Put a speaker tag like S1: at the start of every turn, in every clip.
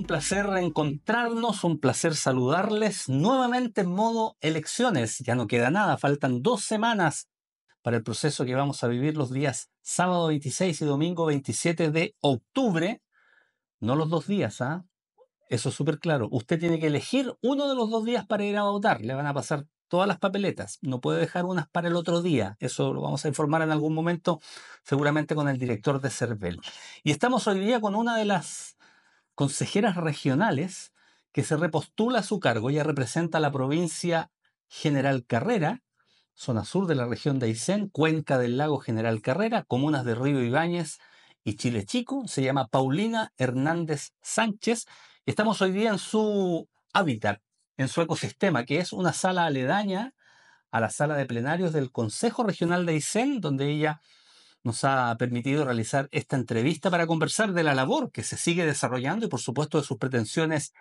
S1: un placer reencontrarnos, un placer saludarles nuevamente en modo elecciones. Ya no queda nada, faltan dos semanas para el proceso que vamos a vivir los días sábado 26 y domingo 27 de octubre. No los dos días, ¿ah? Eso es súper claro. Usted tiene que elegir uno de los dos días para ir a votar. Le van a pasar todas las papeletas. No puede dejar unas para el otro día. Eso lo vamos a informar en algún momento, seguramente con el director de CERVEL. Y estamos hoy día con una de las consejeras regionales que se repostula a su cargo. Ella representa la provincia General Carrera, zona sur de la región de Aysén, cuenca del lago General Carrera, comunas de Río Ibáñez y Chile Chico. Se llama Paulina Hernández Sánchez. Estamos hoy día en su hábitat, en su ecosistema, que es una sala aledaña a la sala de plenarios del Consejo Regional de Aysén, donde ella nos ha permitido realizar esta entrevista para conversar de la labor que se sigue desarrollando y por supuesto de sus pretensiones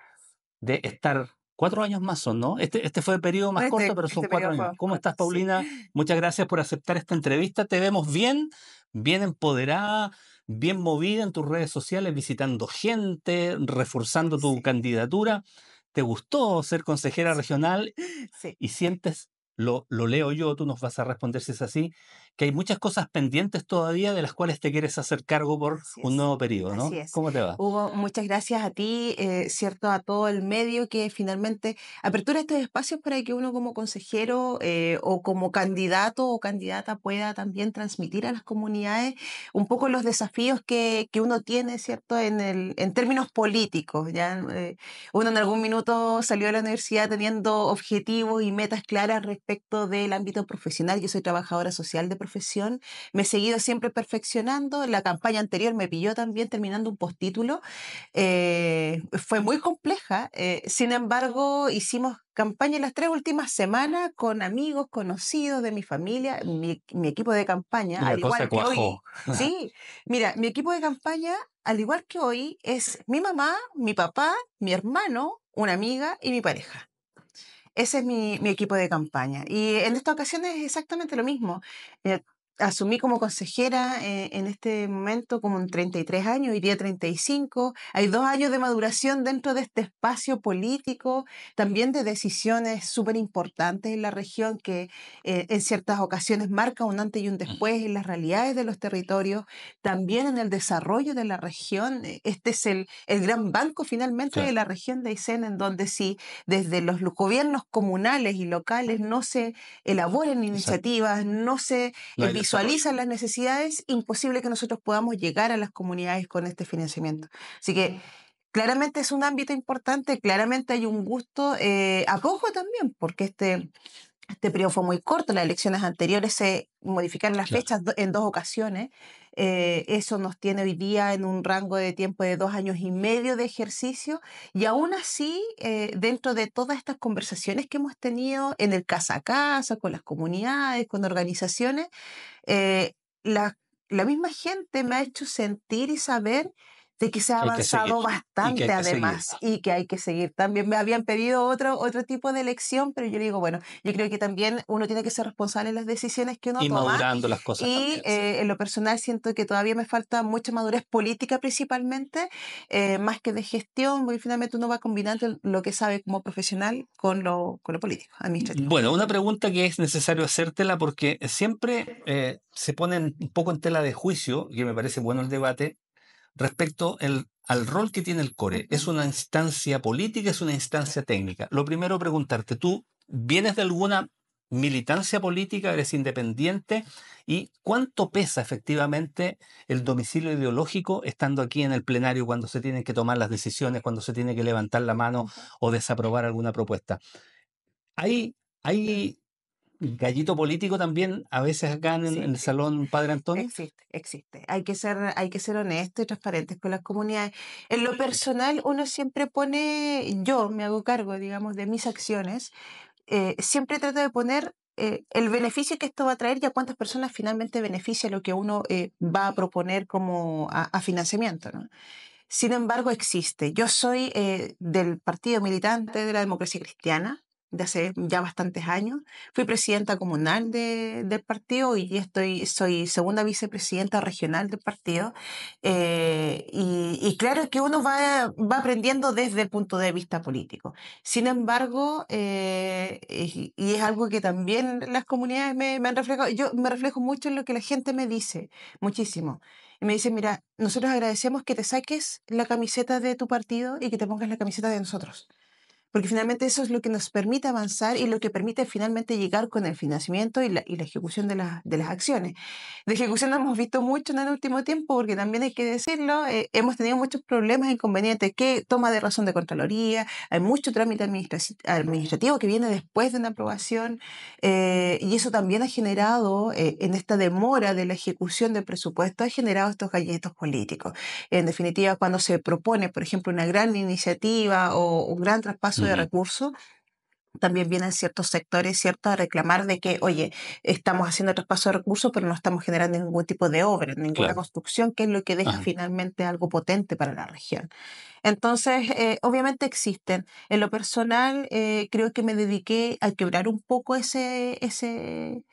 S1: de estar cuatro años más o no. Este, este fue el periodo más este, corto, pero este son cuatro años. ¿Cómo estás, Paulina? Muchas gracias por aceptar esta entrevista. Te vemos bien, bien empoderada, bien movida en tus redes sociales, visitando gente, reforzando tu candidatura. ¿Te gustó ser consejera regional? Sí. Y sientes, lo, lo leo yo, tú nos vas a responder si es así, que hay muchas cosas pendientes todavía de las cuales te quieres hacer cargo por un nuevo periodo, ¿no? Así es. ¿Cómo te va?
S2: Hugo, muchas gracias a ti, eh, cierto, a todo el medio que finalmente apertura estos espacios para que uno como consejero eh, o como candidato o candidata pueda también transmitir a las comunidades un poco los desafíos que, que uno tiene, cierto, en, el, en términos políticos, ¿ya? Eh, uno en algún minuto salió de la universidad teniendo objetivos y metas claras respecto del ámbito profesional, yo soy trabajadora social de me he seguido siempre perfeccionando. La campaña anterior me pilló también terminando un postítulo. Eh, fue muy compleja, eh, sin embargo, hicimos campaña en las tres últimas semanas con amigos, conocidos de mi familia, mi, equipo de campaña, al igual que hoy. sí, mira, mi equipo de campaña, al igual que hoy, es mi mamá, mi papá, mi hermano, una amiga y mi pareja. Ese es mi, equipo de campaña. Y en esta ocasión es exactamente lo mismo. Eh, asumí como consejera eh, en este momento como en 33 años, iría 35. Hay dos años de maduración dentro de este espacio político, también de decisiones súper importantes en la región que eh, en ciertas ocasiones marca un antes y un después en las realidades de los territorios, también en el desarrollo de la región. Eh, este es el, el gran banco finalmente de la región de Aysén, en donde si desde los gobiernos comunales y locales no se elaboren iniciativas, no se visualizan las necesidades, imposible que nosotros podamos llegar a las comunidades con este financiamiento. Así que claramente es un ámbito importante, claramente hay un gusto, eh, a también, porque este este periodo fue muy corto, las elecciones anteriores se modificaron las fechas en dos ocasiones. Eh, eso nos tiene hoy día en un rango de tiempo de dos años y medio de ejercicio. Y aún así, eh, dentro de todas estas conversaciones que hemos tenido en el casa a casa, con las comunidades, con organizaciones, eh, la, la misma gente me ha hecho sentir y saber de que se ha avanzado bastante además ah. y que hay que seguir. También me habían pedido otro, otro tipo de elección, pero yo digo, bueno, yo creo que también uno tiene que ser responsable en las decisiones que uno toma. Y madurando las cosas. Y eh, en lo personal siento que todavía me falta mucha madurez política principalmente, eh, más que de gestión, porque finalmente uno va combinando lo que sabe como profesional con lo, con lo político, administrativo.
S1: Bueno, una pregunta que es necesario hacértela porque siempre eh, se pone un poco en tela de juicio, que me parece bueno el debate, respecto al rol que tiene el core. ¿Es una instancia política? ¿Es una instancia técnica? Lo primero preguntarte, ¿tú vienes de alguna militancia política? ¿Eres independiente? ¿Y cuánto pesa efectivamente el domicilio ideológico estando aquí en el plenario cuando se tienen que tomar las decisiones, cuando se tiene que levantar la mano o desaprobar alguna propuesta? hay gallito político también a veces acá en, el salón Padre Antonio? Existe, existe.
S2: Hay que ser, hay que ser honesto y transparentes con las comunidades. En lo personal, uno siempre pone, yo me hago cargo, digamos, de mis acciones. Eh, siempre trato de poner eh, el beneficio que esto va a traer y a cuántas personas finalmente beneficia lo que uno eh, va a proponer como a, financiamiento, ¿no? Sin embargo, existe. Yo soy del partido militante de la democracia cristiana de hace ya bastantes años. Fui presidenta comunal del partido y estoy, soy segunda vicepresidenta regional del partido. Eh, y, y, claro que uno va, aprendiendo desde el punto de vista político. Sin embargo, eh, y, es algo que también las comunidades me, me han reflejado, yo me reflejo mucho en lo que la gente me dice, muchísimo. me dice, mira, nosotros agradecemos que te saques la camiseta de tu partido y que te pongas la camiseta de nosotros porque finalmente eso es lo que nos permite avanzar y lo que permite finalmente llegar con el financiamiento y la, ejecución de, las acciones. De ejecución no hemos visto mucho en el último tiempo, porque también hay que decirlo, eh, hemos tenido muchos problemas e inconvenientes, que toma de razón de Contraloría, hay mucho trámite administrativo que viene después de una aprobación, eh, y eso también ha generado, eh, en esta demora de la ejecución del presupuesto, ha generado estos galletos políticos. En definitiva, cuando se propone, por ejemplo, una gran iniciativa o un gran traspaso de recursos, también vienen ciertos sectores, ¿cierto?, a reclamar de que, oye, estamos haciendo pasos de recursos, pero no estamos generando ningún tipo de obra, ninguna construcción, que es lo que deja finalmente algo potente para la región. Entonces, eh, obviamente existen. En lo personal, eh, creo que me dediqué a quebrar un poco ese, ese,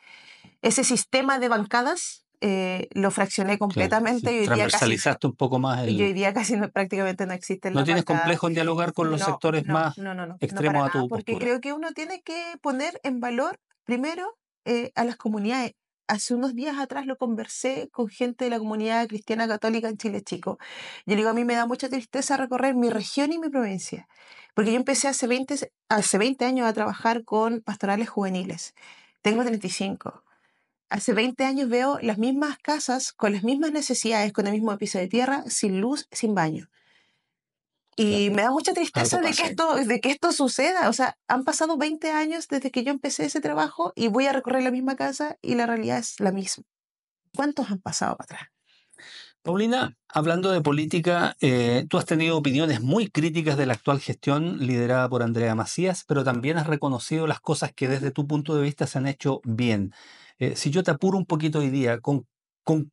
S2: ese sistema de bancadas eh, lo fraccioné completamente. y transversalizaste
S1: un poco más. Y hoy
S2: día casi no, prácticamente no existe. No tienes complejo en
S1: dialogar con los sectores más extremos a tu Porque creo
S2: que uno tiene que poner en valor primero eh, a las comunidades. Hace unos días atrás lo conversé con gente de la comunidad cristiana católica en Chile Chico. Yo digo, a mí me da mucha tristeza recorrer mi región y mi provincia, porque yo empecé hace 20, hace 20 años a trabajar con pastorales juveniles. Tengo 35 Hace 20 años veo las mismas casas con las mismas necesidades, con el mismo piso de tierra, sin luz, sin baño. Y me da mucha tristeza de que, esto, de que esto suceda. O sea, han pasado 20 años desde que yo empecé ese trabajo y voy a recorrer la misma casa y la realidad es la misma. ¿Cuántos han pasado para atrás?
S1: Paulina, hablando de política, eh, tú has tenido opiniones muy críticas de la actual gestión liderada por Andrea Macías, pero también has reconocido las cosas que desde tu punto de vista se han hecho bien. Eh, si yo te apuro un poquito hoy día, ¿con,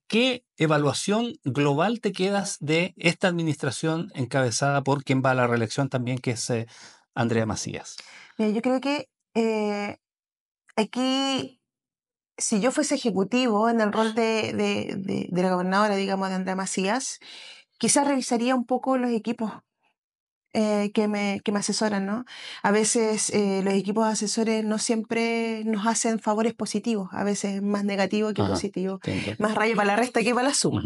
S1: qué evaluación global te quedas de esta administración encabezada por quien va a la reelección también, que es eh, Andrea Macías?
S2: yo creo que eh, aquí, si yo fuese ejecutivo en el rol de, de la gobernadora, digamos, de Andrea Macías, quizás revisaría un poco los equipos eh, que, me, que, me, asesoran, ¿no? A veces eh, los equipos de asesores no siempre nos hacen favores positivos, a veces más negativo que positivos positivo, más raya para la resta que para la suma.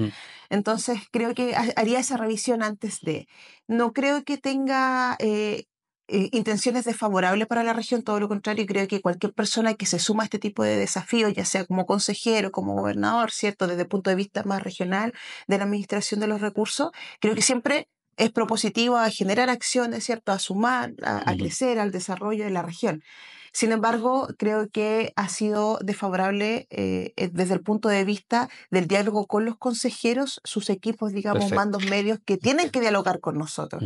S2: Entonces creo que haría esa revisión antes de. No creo que tenga... Eh, intenciones desfavorables para la región, todo lo contrario, creo que cualquier persona que se suma a este tipo de desafíos, ya sea como consejero, como gobernador, ¿cierto? Desde el punto de vista más regional de la administración de los recursos, creo que siempre es propositivo a generar acciones, ¿cierto? A sumar, a, a crecer, al desarrollo de la región. Sin embargo, creo que ha sido desfavorable eh, eh, desde el punto de vista del diálogo con los consejeros, sus equipos, digamos, mandos medios que tienen que dialogar con nosotros.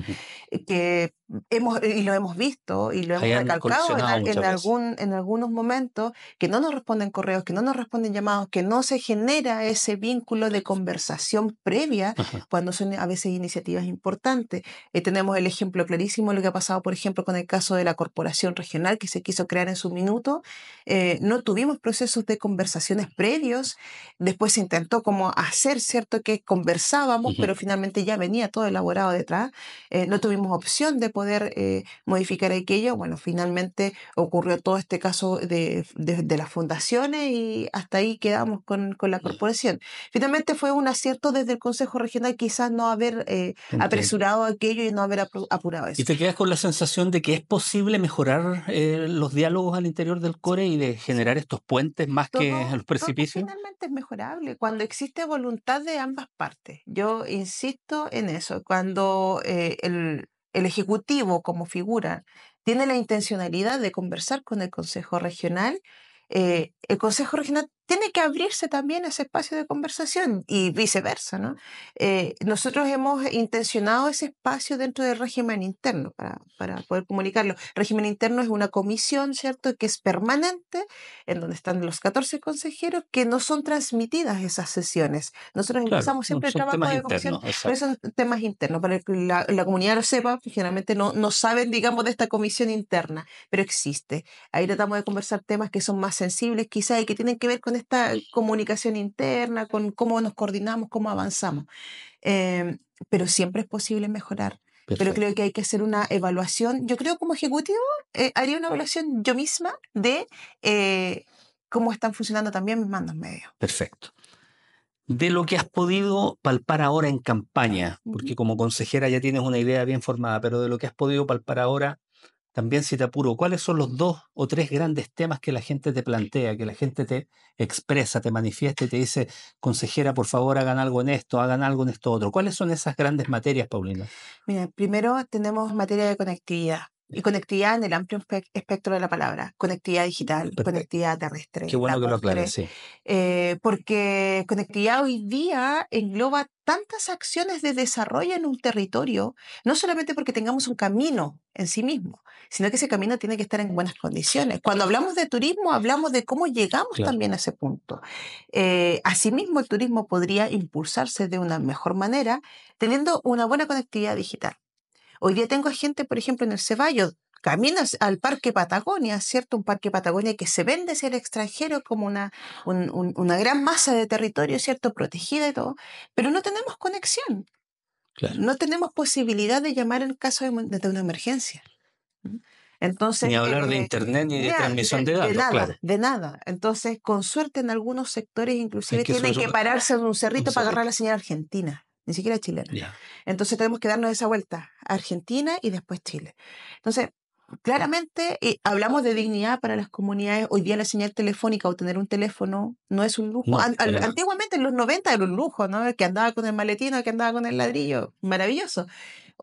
S2: Eh, que hemos, y lo hemos visto y lo hemos recalcado en, en algunos momentos, que no nos responden correos, que no nos responden llamados, que no se genera ese vínculo de conversación previa cuando son a veces iniciativas importantes. Eh, tenemos el ejemplo clarísimo de lo que ha pasado, por ejemplo, con el caso de la corporación regional que se quiso crear en su minuto. Eh, no tuvimos procesos de conversaciones previos. Después se intentó como hacer, ¿cierto? Que conversábamos, pero finalmente ya venía todo elaborado detrás. Eh, no tuvimos opción de poder eh, modificar aquello. Bueno, finalmente ocurrió todo este caso de, de, las fundaciones y hasta ahí quedamos con, con, la corporación. Finalmente fue un acierto desde el Consejo Regional quizás no haber apresurado aquello y no haber apurado eso. Y
S1: te quedas con la sensación de que es posible mejorar los diálogos al interior del core y de generar estos puentes más que los precipicios?
S2: Finalmente es mejorable cuando existe voluntad de ambas partes. Yo insisto en eso. Cuando eh, el, el Ejecutivo como figura tiene la intencionalidad de conversar con el Consejo Regional, eh, el Consejo Regional tiene que abrirse también ese espacio de conversación y viceversa, ¿no? Eh, nosotros hemos intencionado ese espacio dentro del régimen interno para, para poder comunicarlo. El régimen interno es una comisión, ¿cierto?, que es permanente, en donde están los 14 consejeros, que no son transmitidas esas sesiones. Nosotros empezamos siempre el trabajo de comisión, esos temas internos, para que la, la, comunidad lo sepa, pues, generalmente no, no saben, digamos, de esta comisión interna, pero existe. Ahí tratamos de conversar temas que son más sensibles quizás y que tienen que ver con esta comunicación interna, con cómo nos coordinamos, cómo avanzamos. Em, pero siempre es posible mejorar. Pero creo que hay que hacer una evaluación. Yo creo como ejecutivo eh, haría una evaluación yo misma de eh, cómo están funcionando también mis mandos medios.
S1: Perfecto. De lo que has podido palpar ahora en campaña, porque como consejera ya tienes una idea bien formada, pero de lo que has podido palpar ahora también si te apuro, ¿cuáles son los dos o tres grandes temas que la gente te plantea, que la gente te expresa, te manifiesta y te dice, consejera, por favor, hagan algo en esto, hagan algo en esto otro? ¿Cuáles son esas grandes materias, Paulina?
S2: Mira, primero tenemos materia de conectividad. Y conectividad en el amplio espectro de la palabra. Conectividad digital, conectividad terrestre. Qué bueno que lo aclares, eh, porque conectividad hoy día engloba tantas acciones de desarrollo en un territorio, no solamente porque tengamos un camino en sí mismo, sino que ese camino tiene que estar en buenas condiciones. Cuando hablamos de turismo, hablamos de cómo llegamos también a ese punto. Eh, asimismo, el turismo podría impulsarse de una mejor manera teniendo una buena conectividad digital. Hoy día tengo gente, por ejemplo, en el Ceballo, caminas al Parque Patagonia, ¿cierto? Un Parque Patagonia que se vende hacia el extranjero como una, una gran masa de territorio, ¿cierto? Protegida y todo, pero no tenemos conexión. No tenemos posibilidad de llamar en caso de, una emergencia. ¿Mm? Entonces, ni hablar de eh,
S1: internet ni de, transmisión de, datos.
S2: De nada, Entonces, con suerte en algunos sectores inclusive tienen que pararse en un cerrito, para agarrar la señal argentina ni siquiera chilena. Entonces tenemos que darnos esa vuelta, Argentina y después Chile. Entonces, claramente eh, hablamos de dignidad para las comunidades. Hoy día la señal telefónica o tener un teléfono no es un lujo. Antiguamente en los 90 era un lujo, ¿no? El que andaba con el maletín que andaba con el ladrillo. Maravilloso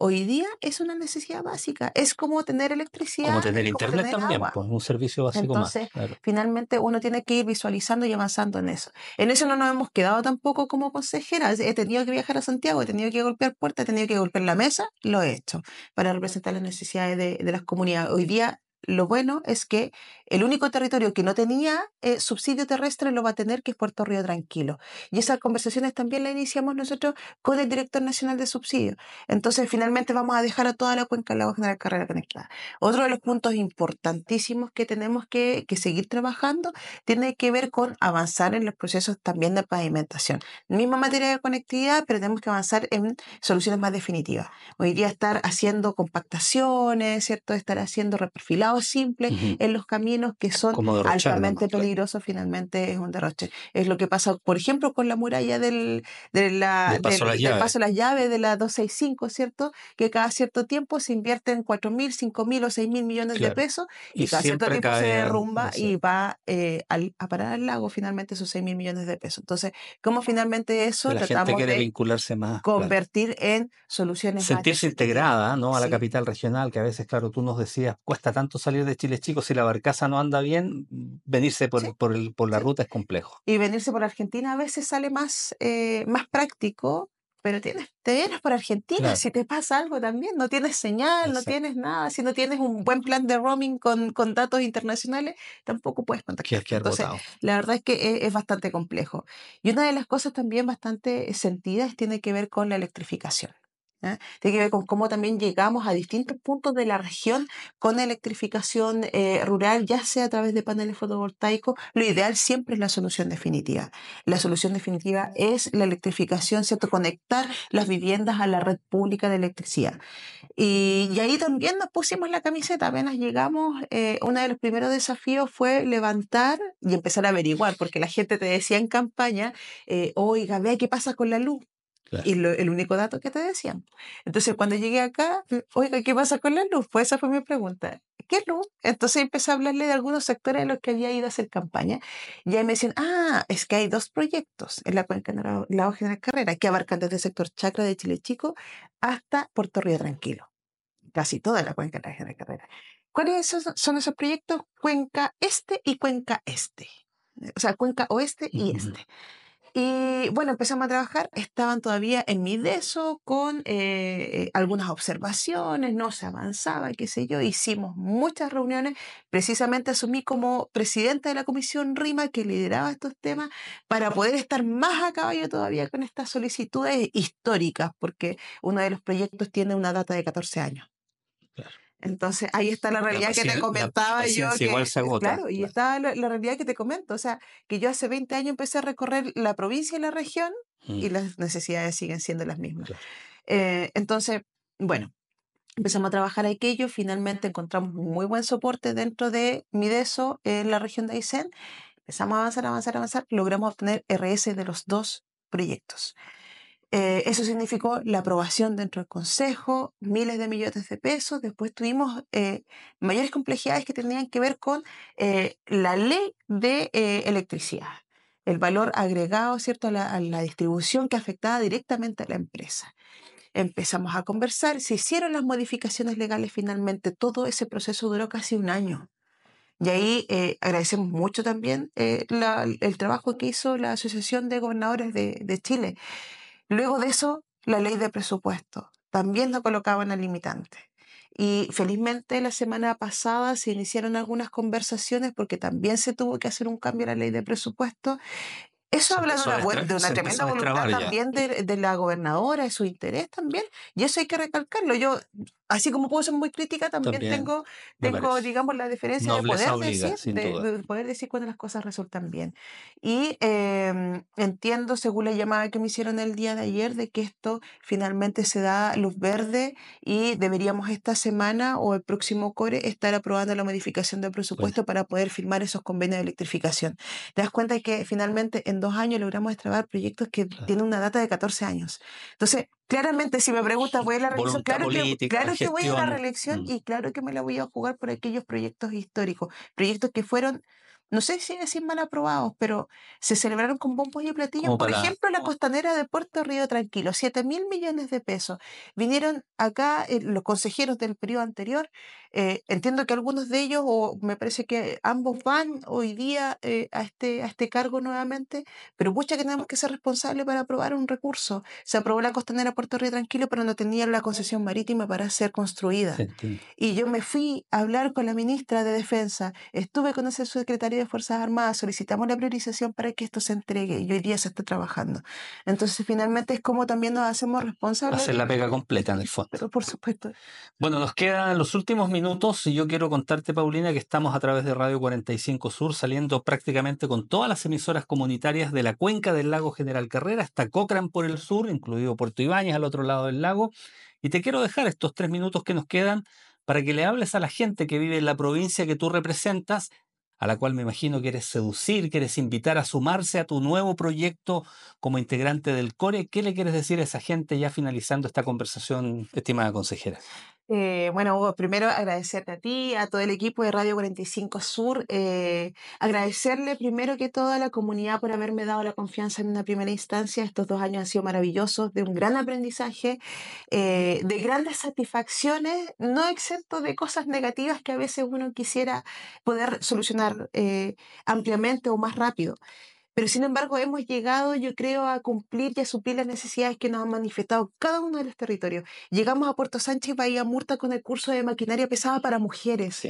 S2: hoy día es una necesidad básica. Es como tener electricidad. Como tener internet también,
S1: pues, un servicio básico más. Claro.
S2: Finalmente uno tiene que ir visualizando y avanzando en eso. En eso no nos hemos quedado tampoco como consejera. He tenido que viajar a Santiago, he tenido que golpear puertas, he tenido que golpear la mesa, lo he hecho para representar las necesidades de las comunidades. Hoy día lo bueno es que el único territorio que no tenía eh, subsidio terrestre lo va a tener, que es Puerto Río Tranquilo. Y esas conversaciones también las iniciamos nosotros con el director nacional de subsidio. Entonces, finalmente vamos a dejar a toda la cuenca del lago general carrera conectada. Otro de los puntos importantísimos que tenemos que, seguir trabajando tiene que ver con avanzar en los procesos también de pavimentación. Misma materia de conectividad, pero tenemos que avanzar en soluciones más definitivas. Hoy día estar haciendo compactaciones, ¿cierto? Estar haciendo reperfilados simples en los caminos que son altamente peligrosos, finalmente es un derroche. Es lo que pasa, por ejemplo, con la muralla del, de la, de paso, del, las llaves de la 265, ¿cierto? Que cada cierto tiempo se invierten 4.000, 5.000 o 6.000 millones de pesos y, cada cierto tiempo se derrumba y va eh, a parar al lago finalmente esos 6.000 millones de pesos. Entonces, como finalmente eso la tratamos de
S1: vincularse más, convertir
S2: en soluciones Sentirse integrada
S1: ¿no? a la capital regional, que a veces, claro, tú nos decías, cuesta tanto salir de Chile, chicos, si la barcaza no anda bien, venirse por, por la ruta es complejo.
S2: Y venirse por Argentina a veces sale más, eh, más práctico, pero tienes, te vienes por Argentina, si te pasa algo también, no tienes señal, no tienes nada, si no tienes un buen plan de roaming con, con datos internacionales, tampoco puedes contactar. Entonces, la verdad es que e, es, bastante complejo. Y una de las cosas también bastante sentidas tiene que ver con la electrificación. Tiene que ver con cómo también llegamos a distintos puntos de la región con electrificación eh, rural, ya sea a través de paneles fotovoltaicos. Lo ideal siempre es la solución definitiva. La solución definitiva es la electrificación, ¿cierto? Conectar las viviendas a la red pública de electricidad. Y, ahí también nos pusimos la camiseta. Apenas llegamos, eh, uno de los primeros desafíos fue levantar y empezar a averiguar, porque la gente te decía en campaña, eh, oiga, vea qué pasa con la luz y el único dato que te decían. Entonces, cuando llegué acá, mm. oiga, ¿qué pasa con la luz? Pues esa fue mi pregunta. ¿Qué luz? Entonces empecé a hablarle de algunos sectores en los que había ido a hacer campaña. Y ahí me decían, ah, es que hay dos proyectos en la cuenca de la la Carrera que abarcan desde el sector Chacra de Chile Chico hasta Puerto Río Tranquilo. Casi toda la cuenca de la la Carrera. ¿Cuáles son, son esos proyectos? Cuenca Este y Cuenca Este. O sea, Cuenca Oeste y Este. Y bueno, empezamos a trabajar, estaban todavía en mi DESO con eh, eh, algunas observaciones, no se avanzaba, qué sé yo, hicimos muchas reuniones, precisamente asumí como presidenta de la comisión RIMA que lideraba estos temas para poder estar más a caballo todavía con estas solicitudes históricas, porque uno de los proyectos tiene una data de 14 años. Entonces, ahí está la realidad que te comentaba yo. claro, y está la, realidad que te comento. O sea, que yo hace 20 años empecé a recorrer la provincia y la región y mm. las necesidades siguen siendo las mismas. Eh, entonces, bueno, empezamos a trabajar aquello. Finalmente encontramos muy buen soporte dentro de Mideso en la región de Aysén. Empezamos a avanzar, avanzar, avanzar. Logramos obtener RS de los dos proyectos. Eh, eso significó la aprobación dentro del Consejo, miles de millones de pesos. Después tuvimos eh, mayores complejidades que tenían que ver con eh, la ley de electricidad, el valor agregado ¿cierto? A la, distribución que afectaba directamente a la empresa. Empezamos a conversar, se hicieron las modificaciones legales finalmente, todo ese proceso duró casi un año. Y ahí agradecemos mucho también el trabajo que hizo la Asociación de Gobernadores de, de Chile, Luego de eso, la ley de presupuesto también nos colocaban a limitante. Y felizmente la semana pasada se iniciaron algunas conversaciones porque también se tuvo que hacer un cambio a la ley de presupuesto. Eso habla de una, tremenda voluntad también de, la gobernadora, y su interés también, y eso hay que recalcarlo. Yo así como puedo ser muy crítica, también, tengo, tengo digamos, la diferencia de poder, decir, de, poder, decir, cuando las cosas resultan bien. Y em, entiendo, según la llamada que me hicieron el día de ayer, de que esto finalmente se da luz verde y deberíamos esta semana o el próximo core estar aprobando la modificación del pues presupuesto para poder firmar esos convenios de electrificación. Te das cuenta de que finalmente en dos años logramos extrabar proyectos que tienen una data de 14 años. Entonces, Claramente, si me preguntas, ¿voy a la reelección? Claro, que, voy a la reelección mm. y claro que me la voy a jugar por aquellos proyectos históricos, proyectos que fueron no sé si decir mal aprobados, pero se celebraron con bombos y platillos, por ejemplo, la costanera de Puerto Río Tranquilo, 7 mil millones de pesos. Vinieron acá eh, los consejeros del periodo anterior, eh, entiendo que algunos de ellos, o me parece que ambos van hoy día eh, a, este, a este cargo nuevamente, pero mucha que tenemos que ser responsables para aprobar un recurso. Se aprobó la costanera Puerto Río Tranquilo, pero no tenía la concesión marítima para ser construida. Y yo me fui a hablar con la ministra de Defensa, estuve con ese secretario de Fuerzas Armadas, solicitamos la priorización para que esto se entregue y hoy día se está trabajando. Entonces, finalmente es como también nos hacemos responsables. Hacer la
S1: pega completa en el fondo. Pero
S2: por supuesto.
S1: Bueno, nos quedan los últimos minutos y yo quiero contarte, Paulina, que estamos a través de Radio 45 Sur saliendo prácticamente con todas las emisoras comunitarias de la cuenca del lago General Carrera hasta Cochrane por el sur, incluido Puerto Ibáñez al otro lado del lago. Y te quiero dejar estos tres minutos que nos quedan para que le hables a la gente que vive en la provincia que tú representas a la cual me imagino quieres seducir, quieres invitar a sumarse a tu nuevo proyecto como integrante del CORE. ¿Qué le quieres decir a esa gente ya finalizando esta conversación, estimada consejera?
S2: Eh, bueno, Hugo, primero agradecerte a ti, a todo el equipo de Radio 45 Sur, eh, agradecerle primero que todo a la comunidad por haberme dado la confianza en una primera instancia. Estos dos años han sido maravillosos, de un gran aprendizaje, eh, de grandes satisfacciones, no excepto de cosas negativas que a veces uno quisiera poder solucionar ampliamente o más rápido. Pero sin embargo, hemos llegado, yo creo, a cumplir y a suplir las necesidades que nos han manifestado cada uno de los territorios. Llegamos a Puerto Sánchez, Bahía Murta, con el curso de maquinaria pesada para mujeres.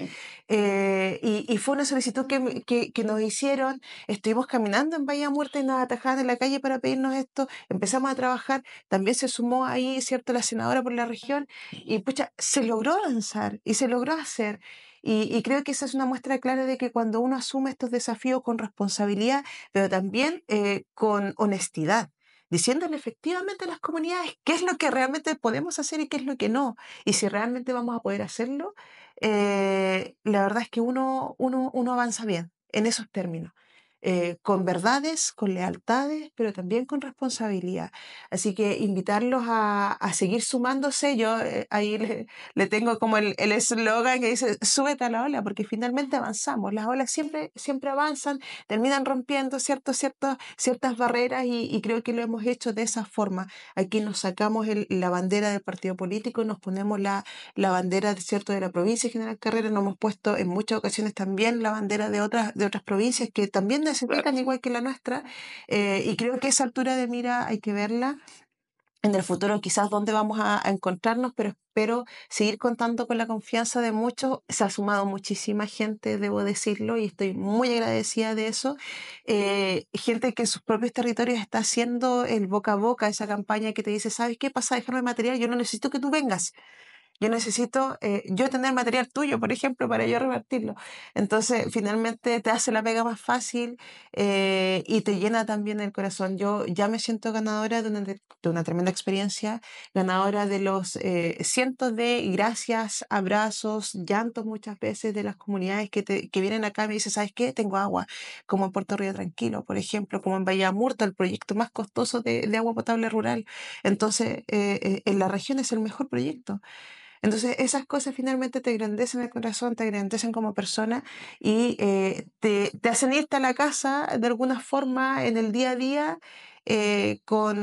S2: Eh, y, fue una solicitud que, que, nos hicieron. Estuvimos caminando en Bahía Murta y nos atajaban en la calle para pedirnos esto. Empezamos a trabajar. También se sumó ahí, ¿cierto?, la senadora por la región. Y pucha, se logró avanzar y se logró hacer. Y, creo que esa es una muestra clara de que cuando uno asume estos desafíos con responsabilidad, pero también eh, con honestidad, diciéndole efectivamente a las comunidades qué es lo que realmente podemos hacer y qué es lo que no, y si realmente vamos a poder hacerlo, eh, la verdad es que uno avanza bien en esos términos. Eh, con verdades, con lealtades, pero también con responsabilidad. Así que invitarlos a, a seguir sumándose. Yo eh, ahí le, tengo como el eslogan que dice, súbete a la ola, porque finalmente avanzamos. Las olas siempre, siempre avanzan, terminan rompiendo cierto ciertas barreras y, creo que lo hemos hecho de esa forma. Aquí nos sacamos la bandera del partido político, nos ponemos la, la bandera ¿cierto? de la provincia General Carrera, nos hemos puesto en muchas ocasiones también la bandera de otras, de otras provincias que también se explican igual que la nuestra, eh, y creo que esa altura de mira hay que verla en el futuro quizás dónde vamos a, encontrarnos, pero espero seguir contando con la confianza de muchos. Se ha sumado muchísima gente, debo decirlo, y estoy muy agradecida de eso. Eh, gente que en sus propios territorios está haciendo el boca a boca, esa campaña que te dice, ¿sabes qué pasa? Déjame material, yo no necesito que tú vengas. Yo necesito eh, yo tener material tuyo, por ejemplo, para yo revertirlo Entonces, finalmente te hace la pega más fácil eh, y te llena también el corazón. Yo ya me siento ganadora de una, tremenda experiencia, ganadora de los eh, cientos de gracias, abrazos, llantos muchas veces de las comunidades que, que vienen acá y me dicen, ¿sabes qué? Tengo agua, como en Puerto Río Tranquilo, por ejemplo, como en Bahía Murta, el proyecto más costoso de, de agua potable rural. Entonces, en la región es el mejor proyecto. Entonces esas cosas finalmente te engrandecen el corazón, te engrandecen como persona y eh, te, te, hacen irte a la casa de alguna forma en el día a día eh, con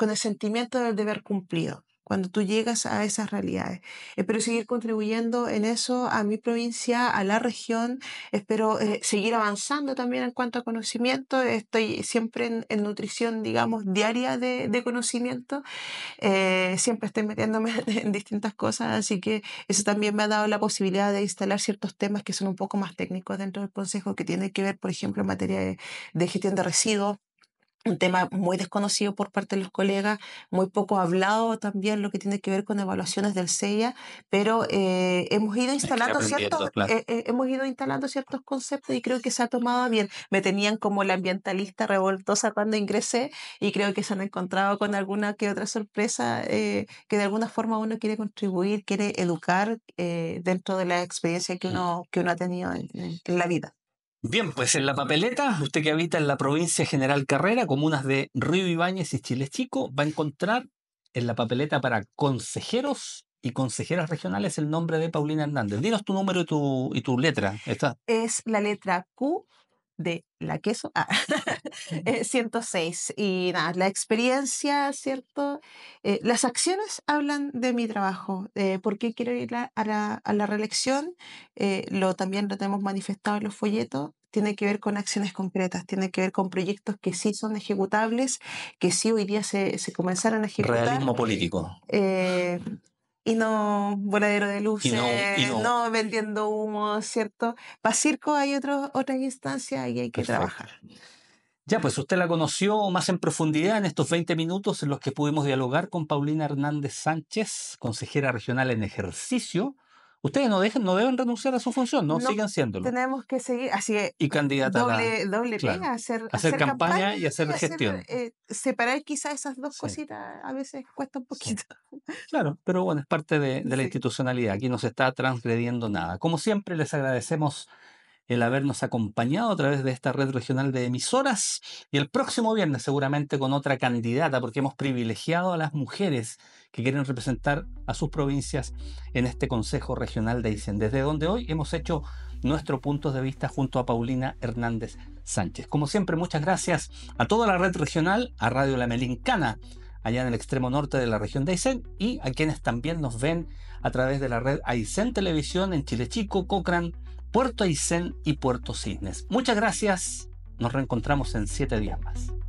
S2: el sentimiento del deber cumplido cuando tú llegas a esas realidades. Espero seguir contribuyendo en eso a mi provincia, a la región. Espero eh, seguir avanzando también en cuanto a conocimiento. Estoy siempre en, nutrición, digamos, diaria de, conocimiento. Eh, siempre estoy metiéndome en distintas cosas, así que eso también me ha dado la posibilidad de instalar ciertos temas que son un poco más técnicos dentro del Consejo, que tienen que ver, por ejemplo, en materia de gestión de residuos un tema muy desconocido por parte de los colegas, muy poco hablado también lo que tiene que ver con evaluaciones del CEIA, pero eh, hemos ido instalando ciertos eh, eh, hemos ido instalando ciertos conceptos y creo que se ha tomado bien. Me tenían como la ambientalista revoltosa cuando ingresé y creo que se han encontrado con alguna que otra sorpresa que de alguna forma uno quiere contribuir, quiere educar dentro de la experiencia que mm. uno que uno ha tenido en la vida.
S1: Bien, pues en la papeleta, usted que habita en la provincia General Carrera, comunas de Río Ibáñez y Chiles Chico, va a encontrar en la papeleta para consejeros y consejeras regionales el nombre de Paulina Hernández. Dinos tu número y tu, letra.
S2: Es la letra Q de la queso, 106. Ah, eh, y nada, la experiencia, ¿cierto? Eh, las acciones hablan de mi trabajo, de eh, por qué quiero ir a, la, reelección, lo, también lo tenemos manifestado en los folletos, tiene que ver con acciones concretas, tiene que ver con proyectos que sí son ejecutables, que sí hoy día se, comenzaron a ejecutar.
S1: Realismo político
S2: y no voladero de luces, no, vendiendo humo, ¿cierto? Para circo hay otra otras y hay que trabajar.
S1: Ya, pues usted la conoció más en profundidad en estos 20 minutos en los que pudimos dialogar con Paulina Hernández Sánchez, consejera regional en ejercicio ustedes no, dejen, no deben renunciar a su función, no, sigan siéndolo.
S2: Tenemos que seguir, así es. Y
S1: candidata doble, doble hacer, campaña, y hacer gestión.
S2: Eh, separar quizás esas dos cositas a veces cuesta un poquito.
S1: Claro, pero bueno, es parte de, la institucionalidad. Aquí no se está transgrediendo nada. Como siempre, les agradecemos el habernos acompañado a través de esta red regional de emisoras y el próximo viernes seguramente con otra candidata porque hemos privilegiado a las mujeres que quieren representar a sus provincias en este Consejo Regional de Aysén, desde donde hoy hemos hecho nuestro punto de vista junto a Paulina Hernández Sánchez. Como siempre, muchas gracias a toda la red regional, a Radio La Melincana, allá en el extremo norte de la región de Aysén, y a quienes también nos ven a través de la red Aysén Televisión en Chile Chico, Cochran, Puerto Aysén y Puerto Cisnes. Muchas gracias. Nos reencontramos en siete días más.